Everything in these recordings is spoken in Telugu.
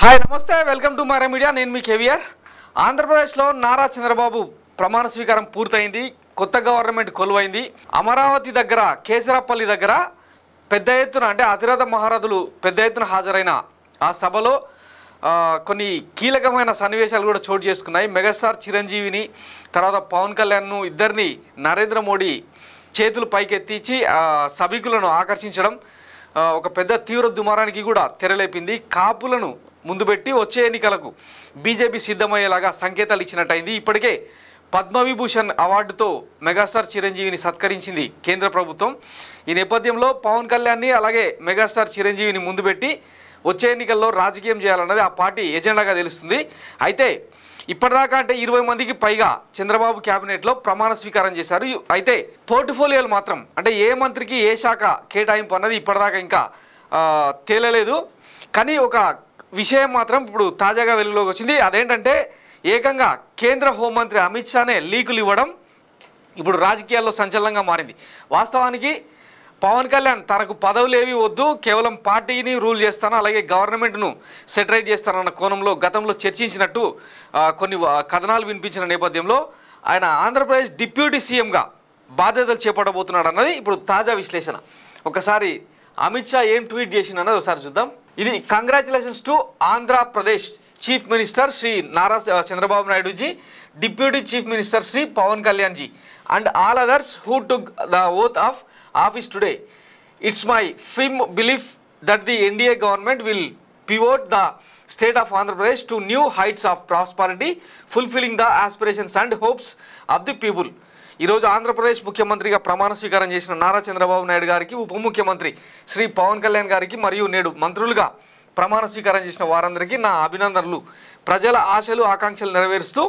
హాయ్ నమస్తే వెల్కమ్ టు మారా మీడియా నేను మీ కేవీఆర్ ఆంధ్రప్రదేశ్లో నారా చంద్రబాబు ప్రమాణ స్వీకారం పూర్తయింది కొత్త గవర్నమెంట్ కొలువైంది అమరావతి దగ్గర కేసరాపల్లి దగ్గర పెద్ద ఎత్తున అంటే అతిరథ మహారథులు పెద్ద ఎత్తున హాజరైన ఆ సభలో కొన్ని కీలకమైన సన్నివేశాలు కూడా చోటు చేసుకున్నాయి మెగాస్టార్ చిరంజీవిని తర్వాత పవన్ కళ్యాణ్ను ఇద్దరిని నరేంద్ర మోడీ చేతులు పైకెత్తించి సభికులను ఆకర్షించడం ఒక పెద్ద తీవ్ర దుమారానికి కూడా తెరలేపింది కాపులను ముందు పెట్టి వచ్చే ఎన్నికలకు బీజేపీ సిద్ధమయ్యేలాగా సంకేతాలు ఇచ్చినట్టయింది ఇప్పటికే పద్మవిభూషణ్ అవార్డుతో మెగాస్టార్ చిరంజీవిని సత్కరించింది కేంద్ర ప్రభుత్వం ఈ నేపథ్యంలో పవన్ కళ్యాణ్ని అలాగే మెగాస్టార్ చిరంజీవిని ముందు పెట్టి వచ్చే ఎన్నికల్లో రాజకీయం చేయాలన్నది ఆ పార్టీ ఎజెండాగా తెలుస్తుంది అయితే ఇప్పటిదాకా అంటే ఇరవై మందికి పైగా చంద్రబాబు క్యాబినెట్లో ప్రమాణ స్వీకారం చేశారు అయితే పోర్ట్ఫోలియోలు మాత్రం అంటే ఏ మంత్రికి ఏ శాఖ కేటాయింపు అన్నది ఇప్పటిదాకా ఇంకా తేలలేదు కానీ ఒక విషయం మాత్రం ఇప్పుడు తాజాగా వెలుగులోకి వచ్చింది అదేంటంటే ఏకంగా కేంద్ర హోంమంత్రి అమిత్ షానే లీకులు ఇవ్వడం ఇప్పుడు రాజకీయాల్లో సంచలనంగా మారింది వాస్తవానికి పవన్ కళ్యాణ్ తనకు పదవులు ఏవి వద్దు కేవలం పార్టీని రూల్ చేస్తాను అలాగే గవర్నమెంట్ను సెటరైట్ చేస్తానన్న కోణంలో గతంలో చర్చించినట్టు కొన్ని కథనాలు వినిపించిన నేపథ్యంలో ఆయన ఆంధ్రప్రదేశ్ డిప్యూటీ సీఎంగా బాధ్యతలు చేపట్టబోతున్నాడు అన్నది ఇప్పుడు తాజా విశ్లేషణ ఒకసారి అమిత్ షా ఏం ట్వీట్ చేసిందన్నది ఒకసారి చూద్దాం ఇది congratulations to Andhra Pradesh chief minister Shri Nara Chandrababu Naidu G deputy chief minister Shri Pawan Kalyan G and all others who took the oath of office today it's my ఫిమ్ belief that the NDA government will pivot the state of Andhra Pradesh to new heights of prosperity, fulfilling the aspirations and hopes of the people. ఈరోజు ఆంధ్రప్రదేశ్ ముఖ్యమంత్రిగా ప్రమాణ స్వీకారం చేసిన నారా చంద్రబాబు నాయుడు గారికి ఉప ముఖ్యమంత్రి శ్రీ పవన్ కళ్యాణ్ గారికి మరియు నేడు మంత్రులుగా ప్రమాణ స్వీకారం చేసిన వారందరికీ నా అభినందనలు ప్రజల ఆశలు ఆకాంక్షలు నెరవేరుస్తూ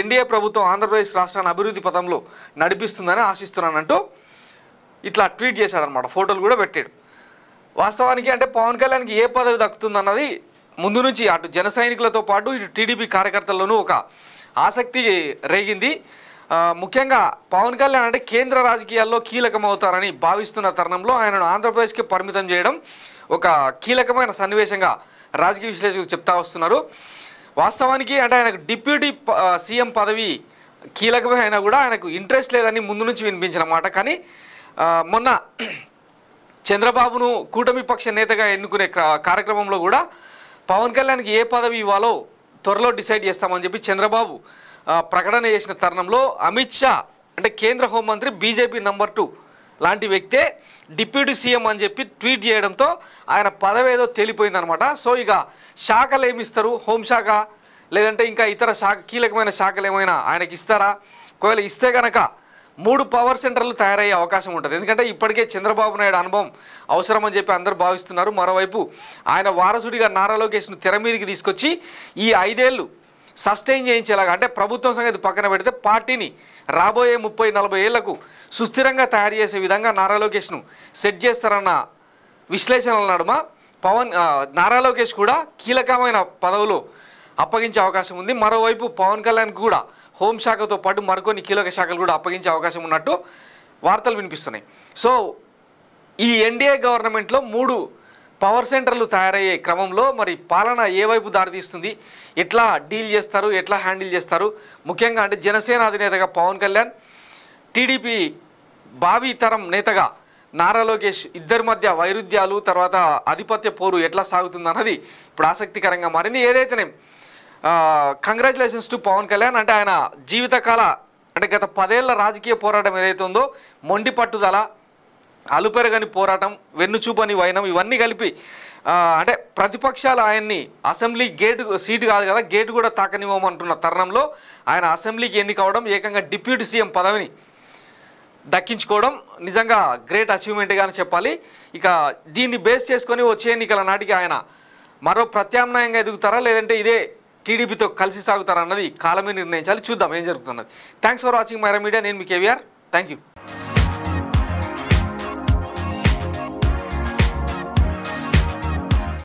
ఎన్డీఏ ప్రభుత్వం ఆంధ్రప్రదేశ్ రాష్ట్రాన్ని అభివృద్ధి పథంలో నడిపిస్తుందని ఆశిస్తున్నానంటూ ఇట్లా ట్వీట్ చేశాడనమాట ఫోటోలు కూడా పెట్టాడు వాస్తవానికి అంటే పవన్ కళ్యాణ్కి ఏ పదవి దక్కుతుందన్నది ముందు నుంచి అటు జన సైనికులతో పాటు ఇటు టీడీపీ కార్యకర్తల్లోనూ ఒక ఆసక్తి రేగింది ముఖ్యంగా పవన్ కళ్యాణ్ అంటే కేంద్ర రాజకీయాల్లో కీలకమవుతారని భావిస్తున్న తరుణంలో ఆయనను ఆంధ్రప్రదేశ్కి పరిమితం చేయడం ఒక కీలకమైన సన్నివేశంగా రాజకీయ విశ్లేషకులు చెప్తా వస్తున్నారు వాస్తవానికి అంటే ఆయనకు డిప్యూటీ సీఎం పదవి కీలకమైన కూడా ఆయనకు ఇంట్రెస్ట్ లేదని ముందు నుంచి వినిపించిన మాట కానీ మొన్న చంద్రబాబును కూటమి పక్ష నేతగా ఎన్నుకునే కార్యక్రమంలో కూడా పవన్ కళ్యాణ్కి ఏ పదవి ఇవ్వాలో త్వరలో డిసైడ్ చేస్తామని చెప్పి చంద్రబాబు ప్రకటన చేసిన తరుణంలో అమిత్ షా అంటే కేంద్ర హోంమంత్రి బీజేపీ నంబర్ టూ లాంటి వ్యక్తే డిప్యూటీ సీఎం అని చెప్పి ట్వీట్ చేయడంతో ఆయన పదవేదో తేలిపోయిందనమాట సో ఇక శాఖలు ఏమిస్తారు హోంశాఖ లేదంటే ఇంకా ఇతర శాఖ కీలకమైన శాఖలు ఏమైనా ఆయనకి ఇస్తారా ఒకవేళ ఇస్తే కనుక మూడు పవర్ సెంటర్లు తయారయ్యే అవకాశం ఉంటుంది ఎందుకంటే ఇప్పటికే చంద్రబాబు నాయుడు అనుభవం అవసరమని చెప్పి అందరూ భావిస్తున్నారు మరోవైపు ఆయన వారసుడిగా నారా లోకేష్ను తెర మీదకి తీసుకొచ్చి ఈ ఐదేళ్ళు సస్టైన్ చేయించేలాగా అంటే ప్రభుత్వం సంగతి పక్కన పెడితే పార్టీని రాబోయే ముప్పై నలభై ఏళ్లకు సుస్థిరంగా తయారు చేసే విధంగా నారా లోకేష్ను సెట్ చేస్తారన్న విశ్లేషణల నడుమ పవన్ నారా లోకేష్ కూడా కీలకమైన పదవులు అప్పగించే అవకాశం ఉంది మరోవైపు పవన్ కళ్యాణ్ కూడా హోంశాఖతో పాటు మరికొన్ని కీలక శాఖలు కూడా అప్పగించే అవకాశం ఉన్నట్టు వార్తలు వినిపిస్తున్నాయి సో ఈ ఎన్డీఏ గవర్నమెంట్లో మూడు పవర్ సెంటర్లు తయారయ్యే క్రమంలో మరి పాలన ఏ వైపు దారితీస్తుంది ఎట్లా డీల్ చేస్తారు ఎట్లా హ్యాండిల్ చేస్తారు ముఖ్యంగా అంటే జనసేన అధినేతగా పవన్ కళ్యాణ్ టీడీపీ బావి తరం నేతగా నారా లోకేష్ ఇద్దరి మధ్య వైరుధ్యాలు తర్వాత ఆధిపత్య పోరు ఎట్లా సాగుతుందన్నది ఇప్పుడు ఆసక్తికరంగా మారింది ఏదైతేనే కంగ్రాచులేషన్స్ టు పవన్ కళ్యాణ్ అంటే ఆయన జీవితకాల అంటే గత పదేళ్ల రాజకీయ పోరాటం ఏదైతే ఉందో మొండి పట్టుదల అలుపెరగని పోరాటం వెన్నుచూపని వైనం ఇవన్నీ కలిపి అంటే ప్రతిపక్షాలు ఆయన్ని అసెంబ్లీ గేటు సీటు కాదు కదా గేటు కూడా తాకనివ్వమంటున్న తరుణంలో ఆయన అసెంబ్లీకి ఎన్నికవడం ఏకంగా డిప్యూటీ సీఎం పదవిని దక్కించుకోవడం నిజంగా గ్రేట్ అచీవ్మెంట్ కానీ చెప్పాలి ఇక దీన్ని బేస్ చేసుకొని వచ్చే ఎన్నికల నాటికి ఆయన మరో ప్రత్యామ్నాయంగా ఎదుగుతారా లేదంటే ఇదే టీడీపీతో కలిసి సాగుతారా అన్నది కాలమే నిర్ణయించాలి చూద్దాం ఏం జరుగుతున్నది thanks for watching Myra media నేను మీ కేవీఆర్ థ్యాంక్ యూ